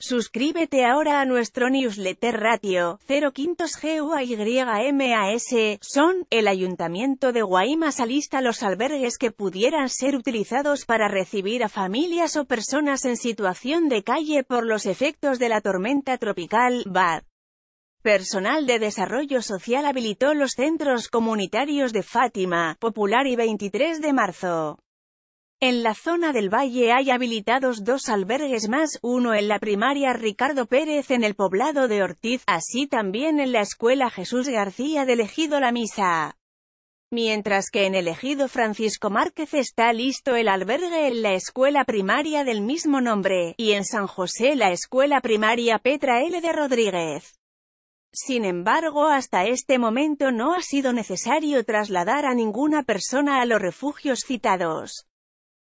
Suscríbete ahora a nuestro newsletter ratio 05 GUAYMAS. Son, el Ayuntamiento de Guaymas alista los albergues que pudieran ser utilizados para recibir a familias o personas en situación de calle por los efectos de la tormenta tropical, BAD. Personal de Desarrollo Social habilitó los centros comunitarios de Fátima, Popular y 23 de marzo. En la zona del valle hay habilitados dos albergues más, uno en la primaria Ricardo Pérez en el poblado de Ortiz, así también en la escuela Jesús García del Ejido La Misa. Mientras que en el Ejido Francisco Márquez está listo el albergue en la escuela primaria del mismo nombre, y en San José la escuela primaria Petra L. de Rodríguez. Sin embargo, hasta este momento no ha sido necesario trasladar a ninguna persona a los refugios citados.